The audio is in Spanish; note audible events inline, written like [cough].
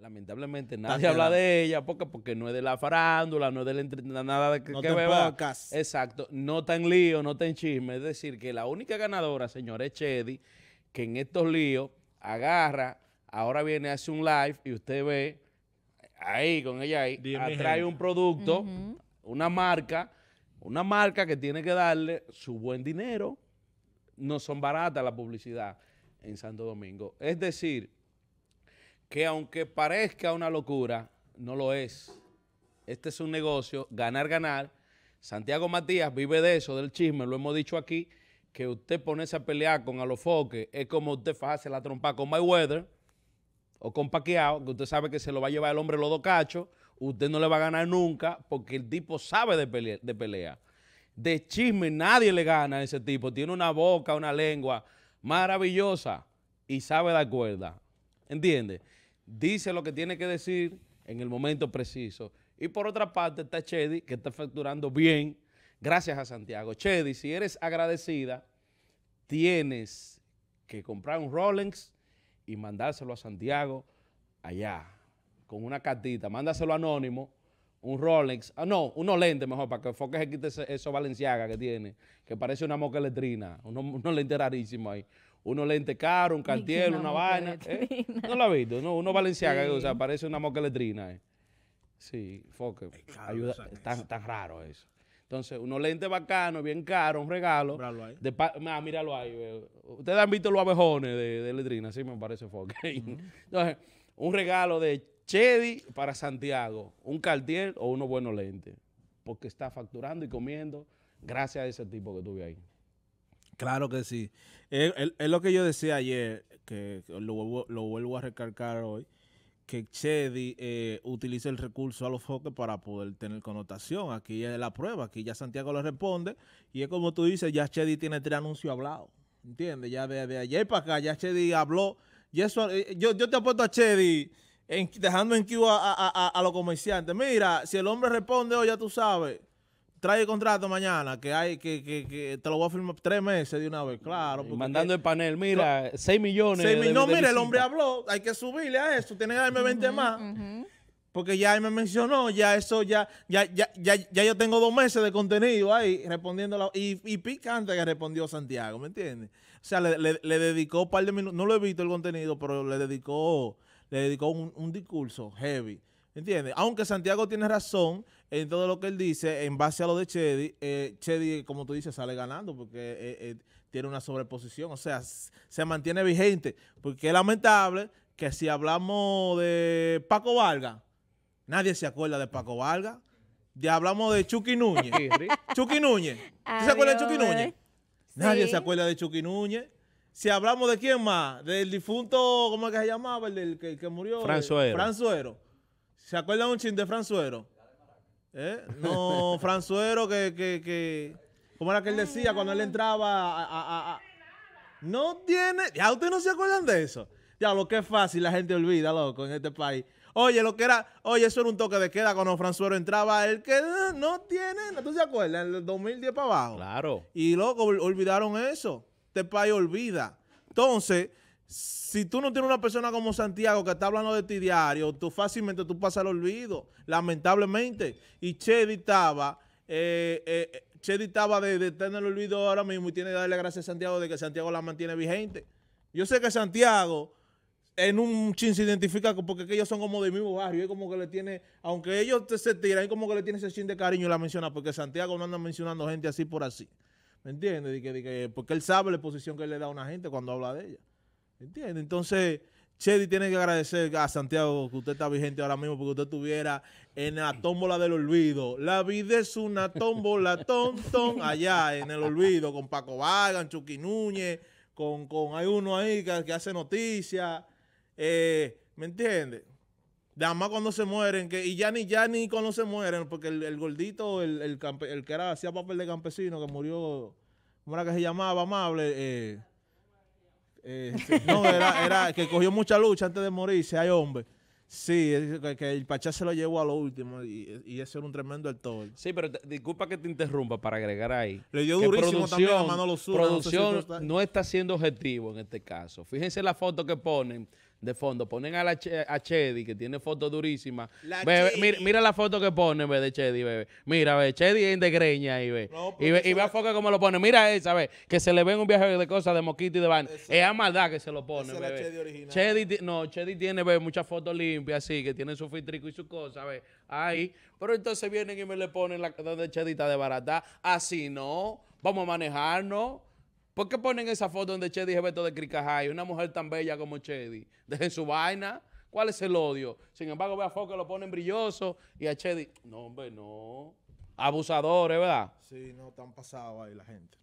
Lamentablemente nadie habla de ella porque, porque no es de la farándula, no es la entre... nada de que, no que Exacto, no está en lío, no está en chisme. Es decir, que la única ganadora, señores es Chedi, que en estos líos agarra, ahora viene, hace un live y usted ve ahí con ella ahí, atrae un producto, una marca, una marca que tiene que darle su buen dinero. No son baratas la publicidad en Santo Domingo. Es decir, que aunque parezca una locura, no lo es. Este es un negocio, ganar, ganar. Santiago Matías vive de eso, del chisme, lo hemos dicho aquí, que usted ponerse a pelear con Alofoque es como usted fajarse la trompa con Weather o con Paqueado, que usted sabe que se lo va a llevar el hombre los dos usted no le va a ganar nunca porque el tipo sabe de, pelea. De, de chisme nadie le gana a ese tipo, tiene una boca, una lengua maravillosa y sabe dar cuerda, ¿entiende? dice lo que tiene que decir en el momento preciso. Y por otra parte está Chedi, que está facturando bien, gracias a Santiago. Chedi, si eres agradecida, tienes que comprar un Rolex y mandárselo a Santiago allá, con una cartita. Mándaselo anónimo, un Rolex, ah, no, unos lentes mejor, para que se quite eso Valenciaga que tiene, que parece una moca letrina, unos lentes rarísimos ahí unos lentes caros, un cartier, una, vaina. ¿eh? No lo ha visto, no, uno valenciano. o sea, parece una moca letrina. Eh. Sí, foque. Ayuda, tan, raro eso. Entonces, unos lentes bacanos, bien caros, un regalo. Míralo ahí. De ah, míralo ahí. Ustedes han visto los abejones de, letrina, sí me parece foque. [laughs] Entonces, un regalo de Chedi para Santiago, un cartier o unos buenos lentes. Porque está facturando y comiendo gracias a ese tipo que tuve ahí. Claro que sí. Es, lo que yo decía ayer, que lo vuelvo, a recalcar hoy, que Chedi eh, utiliza el recurso a los foques para poder tener connotación. Aquí es la prueba, aquí ya Santiago le responde. Y es como tú dices, ya Chedi tiene tres anuncios hablados. ¿Entiendes? Ya de, ayer para acá, ya Chedi habló. Y eso, eh, yo, te apuesto a Chedi. dejando en que a, los comerciantes. Mira, si el hombre responde hoy, ya tú sabes, trae el contrato mañana, que hay que, que, que, te lo voy a firmar tres meses de una vez, claro. mandando el panel, mira, seis millones. no, mira, el hombre habló, hay que subirle a eso, tiene que darme 20 más. Porque ya me mencionó, ya eso, ya, ya, ya, ya, yo tengo dos meses de contenido ahí respondiendo. La, y, y picante que respondió Santiago, ¿me entiendes? O sea, le, dedicó un par de minutos, no lo he visto el contenido, pero le dedicó, le dedicó un discurso heavy ¿Entiendes? Aunque Santiago tiene razón en todo lo que él dice, en base a lo de Chedi, eh, Chedi, como tú dices, sale ganando porque eh, eh, tiene una sobreposición. O sea, se mantiene vigente. Porque es lamentable que si hablamos de Paco Valga nadie se acuerda de Paco Valga Ya hablamos de Chucky Núñez. Chucky Núñez. ¿Tú se acuerdas de Chucky Núñez? Nadie se acuerda de Chucky Núñez. Si hablamos de quién más, del difunto, ¿cómo es que se llamaba? El del que, que murió. Franzuero. Franzuero ¿Se acuerdan un chin de Franzuero? ¿Eh? No, [laughs] Franzuero que, que, que... ¿Cómo era que él decía cuando él entraba a, No tiene... Ya ustedes no se acuerdan de eso. Ya, lo que es fácil, la gente olvida, loco, en este país. Oye, lo que era, oye, eso era un toque de queda cuando Franzuero entraba, el que no tiene, ¿tú se acuerdas? En el 2010 para abajo. Claro. Y loco, olvidaron eso. Este país olvida. Entonces, si tú no tienes una persona como Santiago que está hablando de ti diario, tú fácilmente tú pasas el olvido, lamentablemente. Y Che editaba eh, eh, de, tener el olvido ahora mismo y tiene que darle gracias a Santiago de que Santiago la mantiene vigente. Yo sé que Santiago en un chin se identifica porque ellos son como de mismo barrio, y como que le tiene, aunque ellos se tiran, es como que le tiene ese chin de cariño y la menciona, porque Santiago no anda mencionando gente así por así. ¿Me entiendes? porque él sabe la posición que le da a una gente cuando habla de ella. ¿Entiendes? Entonces, Chedi tiene que agradecer a Santiago que usted está vigente ahora mismo porque usted estuviera en la tómbola del olvido. La vida es una tómbola, ton, allá en el olvido, con Paco Vargas, Chucky Núñez, con, hay uno ahí que, hace noticias. Eh, ¿Me entiendes? más cuando se mueren, que, y ya ni, ya ni cuando se mueren, porque el, gordito, el, el, el, que era, hacía papel de campesino, que murió, ¿cómo era que se llamaba? Amable, eh, este, no, era, era, que cogió mucha lucha antes de morir Si hay hombre. Sí, que, el Pachá se lo llevó a lo último y, y ese era un tremendo actor. Sí, pero disculpa que te interrumpa para agregar ahí. Le dio durísimo también a Manolo a Producción no está siendo objetivo en este caso. Fíjense la foto que ponen de fondo. Ponen a, la Chedi, que tiene fotos durísimas. mira, la foto que pone, de Chedi, bebé. Mira, ve, Chedi es de greña ahí, ve. y ve, a Foca cómo lo pone. Mira esa, ve, que se le ven un viaje de cosas de moquito y de vaina. Es a maldad que se lo pone, bebé. Chedi, no, Chedi tiene, muchas fotos limpias, así, que tiene su filtrico y su cosa, ve. Ahí. Pero entonces vienen y me le ponen la de Chedi está de barata. Así no. Vamos a manejarnos. ¿Por qué ponen esa foto donde Chedi es Beto de Cricajay? Una mujer tan bella como Chedi. Dejen su vaina. ¿Cuál es el odio? Sin embargo, ve a Fox que lo ponen brilloso y a Chedi. No, hombre, no. Abusadores, ¿verdad? Sí, no, tan pasado ahí la gente.